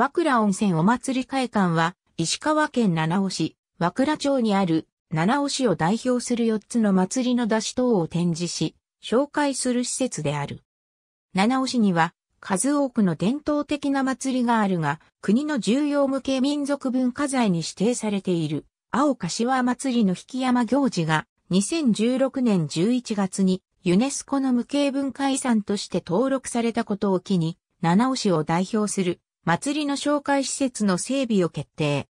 和倉温泉お祭り会館は、石川県七尾市、和倉町にある、七尾市を代表する4つの祭りの出し等を展示し、紹介する施設である。七尾市には、数多くの伝統的な祭りがあるが、国の重要無形民族文化財に指定されている、青柏祭りの引山行事が、2016年11月に、ユネスコの無形文化遺産として登録されたことを機に、七尾市を代表する祭りの紹介施設の整備を決定。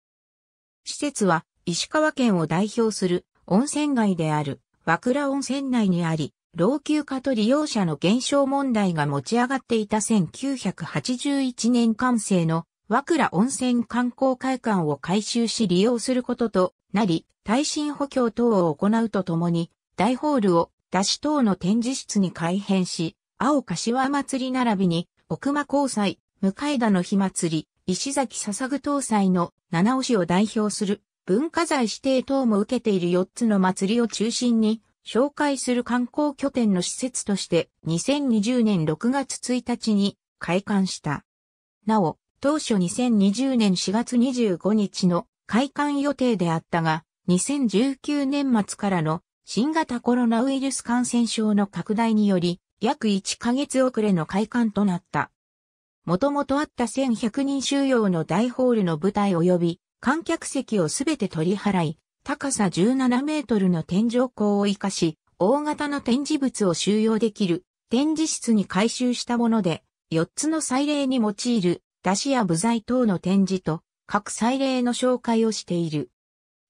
施設は石川県を代表する温泉街である和倉温泉内にあり、老朽化と利用者の減少問題が持ち上がっていた1981年完成の和倉温泉観光会館を改修し利用することとなり、耐震補強等を行うとともに、大ホールを出し等の展示室に改変し、青柏祭り並びに、奥間交際、向田の火祭り、石崎笹具搭載の七尾市を代表する文化財指定等も受けている4つの祭りを中心に紹介する観光拠点の施設として2020年6月1日に開館した。なお、当初2020年4月25日の開館予定であったが、2019年末からの新型コロナウイルス感染症の拡大により、約1ヶ月遅れの開館となった。もともとあった1100人収容の大ホールの舞台及び観客席をすべて取り払い、高さ17メートルの天井高を活かし、大型の展示物を収容できる展示室に改修したもので、4つの祭礼に用いる出汁や部材等の展示と各祭礼の紹介をしている。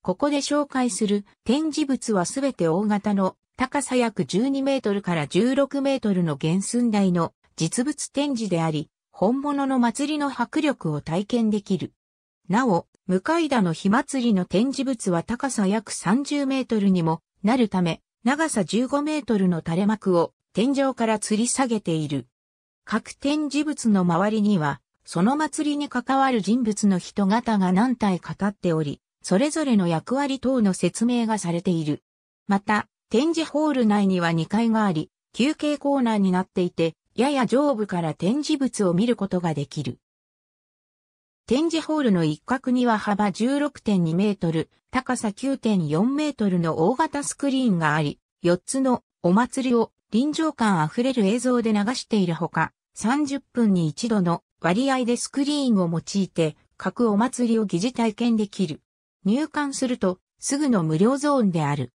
ここで紹介する展示物はすべて大型の高さ約12メートルから16メートルの原寸大の実物展示であり、本物の祭りの迫力を体験できる。なお、向田の火祭りの展示物は高さ約30メートルにもなるため、長さ15メートルの垂れ幕を天井から吊り下げている。各展示物の周りには、その祭りに関わる人物の人型が何体かかっており、それぞれの役割等の説明がされている。また、展示ホール内には2階があり、休憩コーナーになっていて、やや上部から展示物を見ることができる。展示ホールの一角には幅16.2メートル、高さ9.4メートルの大型スクリーンがあり、4つのお祭りを臨場感あふれる映像で流しているほか、30分に一度の割合でスクリーンを用いて、各お祭りを疑似体験できる。入館すると、すぐの無料ゾーンである。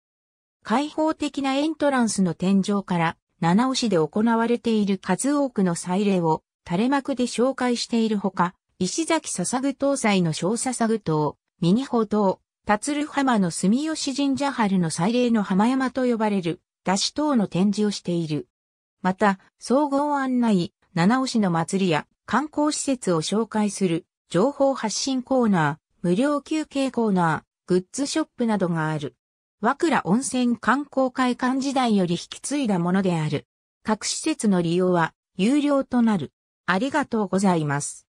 開放的なエントランスの天井から七尾市で行われている数多くの祭礼を垂れ幕で紹介しているほか、石崎笹具東祭の小笹具島、ミニホ島、達る浜の住吉神社春の祭礼の浜山と呼ばれる、出し等の展示をしている。また、総合案内、七尾市の祭りや観光施設を紹介する情報発信コーナー、無料休憩コーナー、グッズショップなどがある。和倉温泉観光会館時代より引き継いだものである。各施設の利用は有料となる。ありがとうございます。